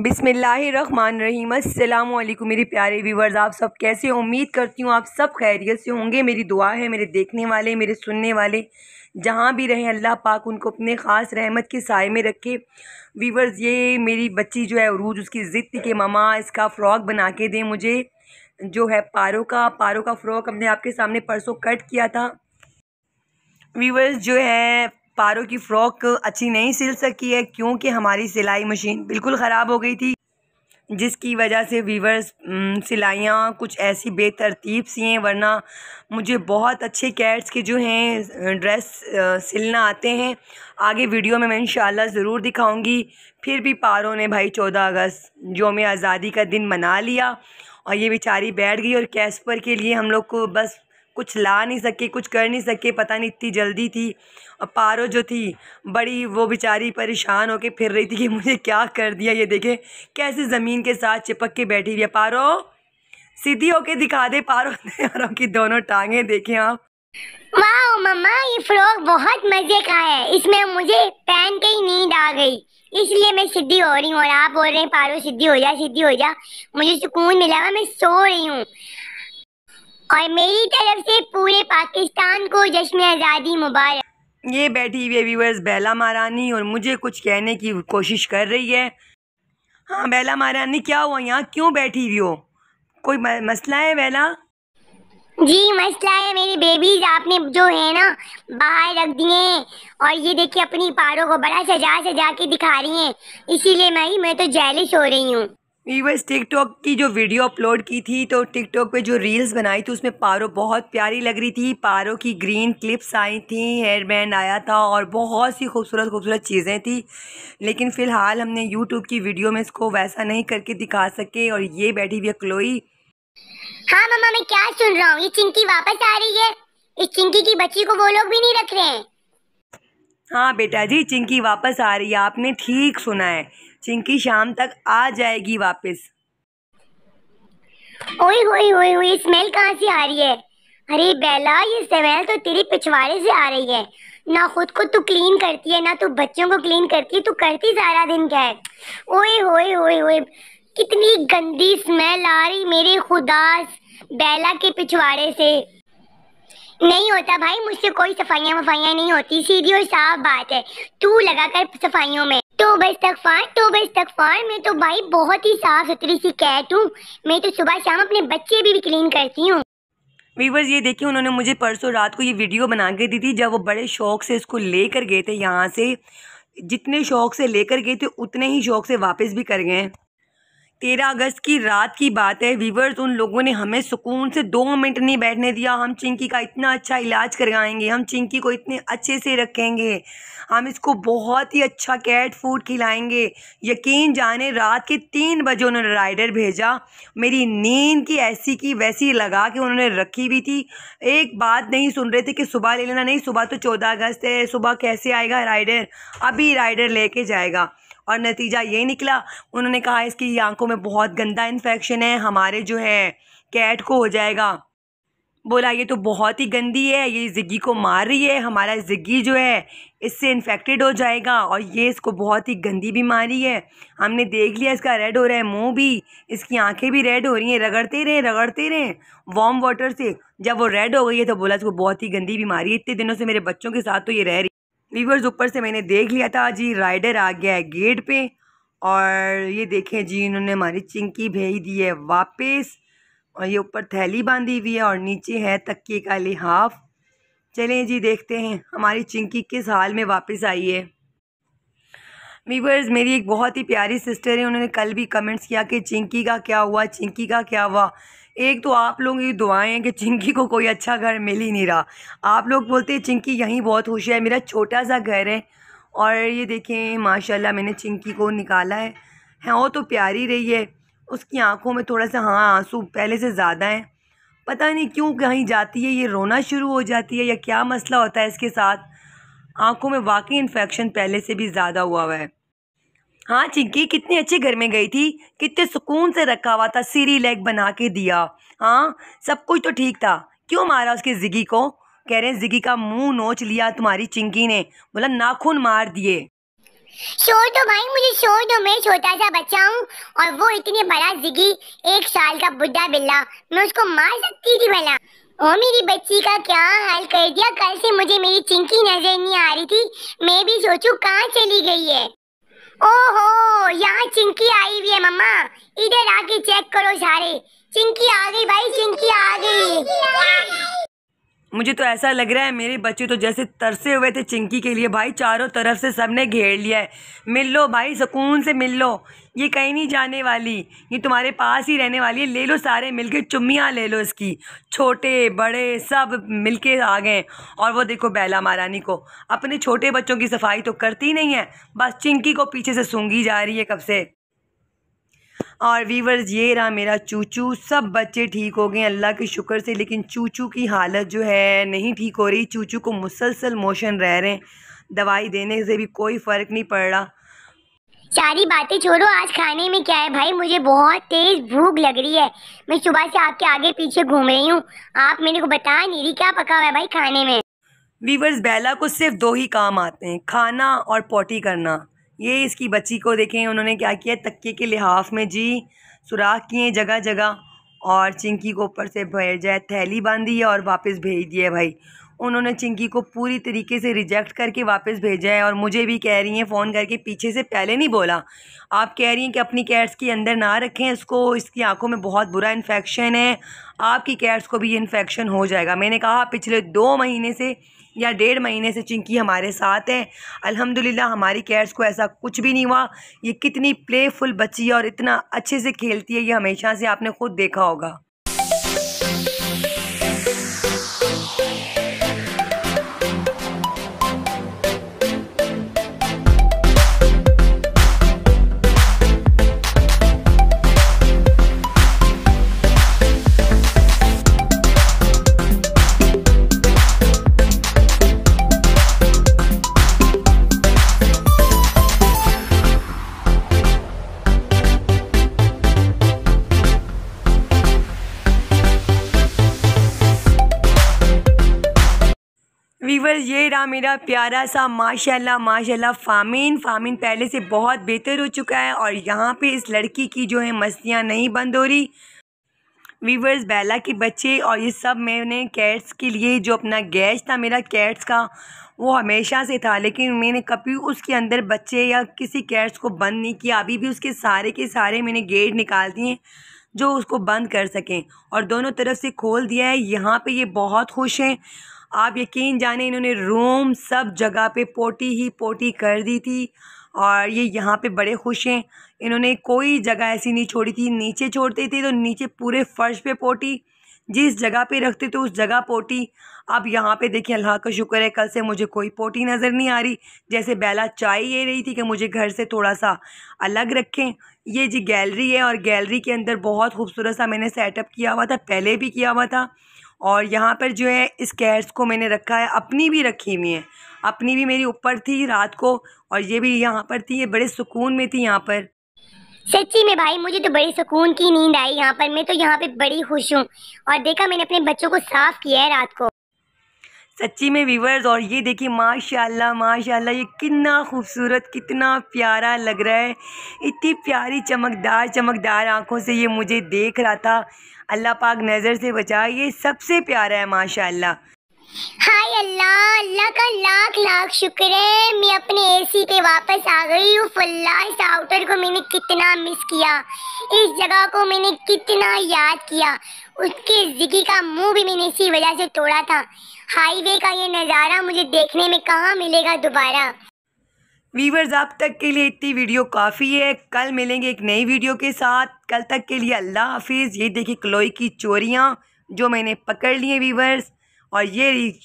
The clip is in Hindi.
बिसमीम अल्लाम मेरे प्यारे व्यूवर्स आप सब कैसे उम्मीद करती हूँ आप सब खैरियत से होंगे मेरी दुआ है मेरे देखने वाले मेरे सुनने वाले जहाँ भी रहें अल्लाह पाक उनको अपने ख़ास रहमत के साय में रखे व्यूवर्स ये मेरी बच्ची जो है अरूज उसकी ज़िद के मामा ममा इसका फ़्रॉक बना के दें मुझे जो है पारो का पारो का फ्रॉक हमने आपके सामने परसों कट किया था व्यूवर्स जो है पारो की फ़्रॉक अच्छी नहीं सिल सकी है क्योंकि हमारी सिलाई मशीन बिल्कुल ख़राब हो गई थी जिसकी वजह से वीवर्स सिलाइयाँ कुछ ऐसी बेतरतीब सी हैं वरना मुझे बहुत अच्छे कैट्स के जो हैं ड्रेस सिलना आते हैं आगे वीडियो में मैं इन ज़रूर दिखाऊंगी फिर भी पारो ने भाई चौदह अगस्त जो में आज़ादी का दिन मना लिया और ये बेचारी बैठ गई और कैस्पर के लिए हम लोग को बस कुछ ला नहीं सके कुछ कर नहीं सके पता नहीं इतनी जल्दी थी और पारो जो थी बड़ी वो बेचारी परेशान होके फिर रही थी कि मुझे क्या कर दिया ये देखें कैसे ज़मीन के साथ चिपक के बैठी हुई है पारो सीधी होके दिखा दे पारो की दोनों टांगे देखें आप वाह मम्मा ये फ्रॉक बहुत मजे का है इसमें मुझे पहन के ही नींद आ गई इसलिए मैं सिद्धि हो रही हूँ और आप बोल रहे हैं पारो सिद्धि हो जा सिद्धि हो जा मुझे सुकून मिला हुआ मैं सो रही हूँ और मेरी तरफ से पूरे पाकिस्तान को जश्न आज़ादी मुबारक ये बैठी हुई व्यूवर्स बेला महारानी और मुझे कुछ कहने की कोशिश कर रही है हाँ बेला महारानी क्या हुआ यहाँ क्यों बैठी हुई हो कोई मसला है बेला जी मसला है मेरी बेबीज आपने जो है ना बाहर रख दिए हैं और ये देखिए अपनी पारों को बड़ा सजा सजा के दिखा रही हैं इसीलिए मैं ही मैं तो जैलिश हो रही हूँ वीवर्स टिकटॉक की जो वीडियो अपलोड की थी तो टिकटॉक पे जो रील्स बनाई थी उसमें पारो बहुत प्यारी लग रही थी पारो की ग्रीन क्लिप्स आई थी हेयर बैंड आया था और बहुत सी खूबसूरत खूबसूरत चीज़ें थी लेकिन फ़िलहाल हमने यूट्यूब की वीडियो में इसको वैसा नहीं करके दिखा सके और ये बैठी हुई क्लोई हाँ मम्मा मैं क्या सुन रहा हूँ ये चिंकी वापस आ रही है इस चिंकी की बच्ची को वो लोग भी नहीं रख रहे हैं हाँ बेटा जी चिंकी वापस आ रही है आपने ठीक सुना है चिंकी शाम तक आ जाएगी वापस ओए ओए ओए ओए स्मेल कहाँ से आ रही है अरे बेला ये स्मेल तो तेरी पिछवाड़े से आ रही है ना खुद को तू क्लीन करती है ना तू बच्चों को क्लीन करती है तू करती सारा दिन क्या है ओए ओए ओए ओए कितनी गंदी स्मेल आ रही मेरे खुदास बेला के पिछवाड़े से नहीं होता भाई मुझसे कोई सफाइयाँ वफाइयाँ नहीं होती सीधी और साफ बात है तू लगा कर सफाइयों में तो बस तक फार तो बस तक फार मैं तो भाई बहुत ही साफ सुथरी सी कैट हूँ मैं तो सुबह शाम अपने बच्चे भी, भी क्लीन करती हूँ वीवर्स ये देखिए उन्होंने मुझे परसों रात को ये वीडियो बना के दी थी जब वो बड़े शौक से इसको लेकर गए थे यहाँ से जितने शौक से लेकर गए थे उतने ही शौक से वापस भी कर गए तेरह अगस्त की रात की बात है वीवर्स उन लोगों ने हमें सुकून से दो मिनट नहीं बैठने दिया हम चिंकी का इतना अच्छा इलाज करवाएंगे हम चिंकी को इतने अच्छे से रखेंगे हम इसको बहुत ही अच्छा कैट फूड खिलाएंगे यकीन जाने रात के तीन बजे उन्होंने राइडर भेजा मेरी नींद की ऐसी की वैसी लगा कि उन्होंने रखी हुई थी एक बात नहीं सुन रहे थे कि सुबह ले लेना नहीं सुबह तो चौदह अगस्त है सुबह कैसे आएगा राइडर अभी राइडर लेके जाएगा और नतीजा ये निकला उन्होंने कहा इसकी आंखों में बहुत गंदा इन्फेक्शन है हमारे जो है कैट को हो जाएगा बोला ये तो बहुत ही गंदी है ये जिग्गी को मार रही है हमारा जिग्गी जो है इससे इन्फेक्टेड हो जाएगा और ये इसको बहुत ही गंदी बीमारी है हमने देख लिया इसका रेड हो रहा है मुंह भी इसकी आंखें भी रेड हो रही हैं रगड़ते रहें रगड़ते रहें वार्म वाटर से जब वो रेड हो गई है तो बोला इसको बहुत ही गंदी बीमारी है इतने दिनों से मेरे बच्चों के साथ तो ये रह रही वीवर्स ऊपर से मैंने देख लिया था जी राइडर आ गया है गेट पे और ये देखें जी इन्होंने हमारी चिंकी भेज दी है वापस और ये ऊपर थैली बांधी हुई है और नीचे है तकिए का लिहाफ चलें जी देखते हैं हमारी चिंकी किस हाल में वापस आई है वीवर्स मेरी एक बहुत ही प्यारी सिस्टर है उन्होंने कल भी कमेंट्स किया कि चिंकी का क्या हुआ चिंकी का क्या हुआ एक तो आप लोग ये दुआएं हैं कि चिंकी को कोई अच्छा घर मिल ही नहीं रहा आप लोग बोलते हैं चिंकी यहीं बहुत खुश है मेरा छोटा सा घर है और ये देखें माशाल्लाह मैंने चिंकी को निकाला है हैं वो तो प्यारी रही है उसकी आंखों में थोड़ा सा हाँ आंसू पहले से ज़्यादा हैं पता नहीं क्यों कहीं जाती है ये रोना शुरू हो जाती है या क्या मसला होता है इसके साथ आँखों में वाकई इन्फेक्शन पहले से भी ज़्यादा हुआ हुआ है हाँ चिंकी कितने अच्छे घर में गई थी कितने सुकून से रखा हुआ था सीरी लेग बना के दिया हाँ सब कुछ तो ठीक था क्यों मारा उसकी जिगी को कह रहे हैं जिगी का मुंह नोच लिया तुम्हारी चिंकी ने बोला नाखून मार दिए छोड़ दो भाई मुझे छोड़ दो मैं छोटा सा बच्चा हूँ और वो इतने बड़ा जिगी एक साल का बुढ़ा बिल्ला मैं उसको मार सकती थी भला ओ मेरी बच्ची का क्या हाल कर दिया कल से मुझे मेरी चिंकी नजर नहीं आ रही थी मैं भी सोचू कहाँ चली गई है ओहो यहाँ चिंकी आई हुई है मम्मा इधर आके चेक करो सारे चिंकी आ गई भाई चिंकी आ गई मुझे तो ऐसा लग रहा है मेरे बच्चे तो जैसे तरसे हुए थे चिंकी के लिए भाई चारों तरफ से सब ने घेर लिया है मिल लो भाई सुकून से मिल लो ये कहीं नहीं जाने वाली ये तुम्हारे पास ही रहने वाली है ले लो सारे मिलके चुम्मियाँ ले लो इसकी छोटे बड़े सब मिलके आ गए और वो देखो बैला महारानी को अपने छोटे बच्चों की सफाई तो करती नहीं है बस चिंकी को पीछे से सूंघी जा रही है कब से और वीवर्स ये रहा मेरा चूचू सब बच्चे ठीक हो गए अल्लाह के शुक्र से लेकिन चूचू की हालत जो है नहीं ठीक हो रही चूचू को मुसलसल मोशन रह रहे हैं दवाई देने से भी कोई फ़र्क नहीं पड़ रहा सारी बातें छोड़ो आज खाने में क्या है भाई मुझे बहुत तेज भूख लग रही है मैं सुबह से आपके आगे पीछे घूम रही हूँ आप मेरे को बता नहीं रही क्या पका हुआ है भाई खाने में वीवर्स बेला को सिर्फ दो ही काम आते हैं खाना और पोटी करना ये इसकी बच्ची को देखें उन्होंने क्या किया तक्के के लिहाफ में जी सुराख किए जगह जगह और चिंकी को ऊपर से जाए थैली बांधी है और वापस भेज दिया भाई उन्होंने चिंकी को पूरी तरीके से रिजेक्ट करके वापस भेजा है और मुझे भी कह रही हैं फ़ोन करके पीछे से पहले नहीं बोला आप कह रही हैं कि अपनी कैट्स के अंदर ना रखें इसको इसकी आंखों में बहुत बुरा इन्फेक्शन है आपकी कैट्स को भी इन्फेक्शन हो जाएगा मैंने कहा पिछले दो महीने से या डेढ़ महीने से चिंकी हमारे साथ हैं अल्हम्दुलिल्लाह हमारी कैट्स को ऐसा कुछ भी नहीं हुआ ये कितनी प्लेफुल बच्ची है और इतना अच्छे से खेलती है ये हमेशा से आपने ख़ुद देखा होगा पर ये रहा मेरा प्यारा सा माशाल्लाह माशाल्लाह फामीन फामीन पहले से बहुत बेहतर हो चुका है और यहाँ पे इस लड़की की जो है मस्तियाँ नहीं बंद हो रही वीवर्स बेला के बच्चे और ये सब मैंने कैट्स के लिए जो अपना गैस था मेरा कैट्स का वो हमेशा से था लेकिन मैंने कभी उसके अंदर बच्चे या किसी कैट्स को बंद नहीं किया अभी भी उसके सारे के सारे मैंने गेट निकाल दिए जो उसको बंद कर सकें और दोनों तरफ से खोल दिया है यहाँ पे ये बहुत खुश हैं आप यकीन जाने इन्होंने रोम सब जगह पे पोटी ही पोटी कर दी थी और ये यहाँ पे बड़े खुश हैं इन्होंने कोई जगह ऐसी नहीं छोड़ी थी नीचे छोड़ते थे तो नीचे पूरे फर्श पे पोटी जिस जगह पे रखते थे उस जगह पोटी अब यहाँ पे देखिए अल्लाह का शुक्र है कल से मुझे कोई पोटी नज़र नहीं आ रही जैसे बेला चाय ये रही थी कि मुझे घर से थोड़ा सा अलग रखें ये जी गैलरी है और गैलरी के अंदर बहुत खूबसूरत सा मैंने सेटअप किया हुआ था पहले भी किया हुआ था और यहाँ पर जो है इस कैट्स को मैंने रखा है अपनी भी रखी हुई है अपनी भी मेरी ऊपर थी रात को और ये भी यहाँ पर थी ये बड़े सुकून में थी यहाँ पर सच्ची में भाई मुझे तो बड़ी सुकून की नींद आई यहाँ पर मैं तो यहाँ पे बड़ी खुश हूँ और देखा मैंने अपने बच्चों को साफ किया है रात को सच्ची में व्यूवर्स और ये देखिए माशाल्लाह माशाल्लाह ये कितना खूबसूरत कितना प्यारा लग रहा है इतनी प्यारी चमकदार चमकदार आंखों से ये मुझे देख रहा था अल्लाह पाक नज़र से बचा ये सबसे प्यारा है माशा हाय अल्लाह अल्लाह का लाख लाख शुक्र है मैं अपने एसी पे वापस आ गई हूँ फुल्ला इस आउटर को मैंने कितना मिस किया इस जगह को मैंने कितना याद किया उसके जिगी का मुंह भी मैंने इसी वजह से तोड़ा था हाईवे का ये नज़ारा मुझे देखने में कहाँ मिलेगा दोबारा वीवर्स आप तक के लिए इतनी वीडियो काफ़ी है कल मिलेंगे एक नई वीडियो के साथ कल तक के लिए अल्लाह हाफिज़ ये देखिए क्लोई की चोरियाँ जो मैंने पकड़ ली हैं वीवर्स और ये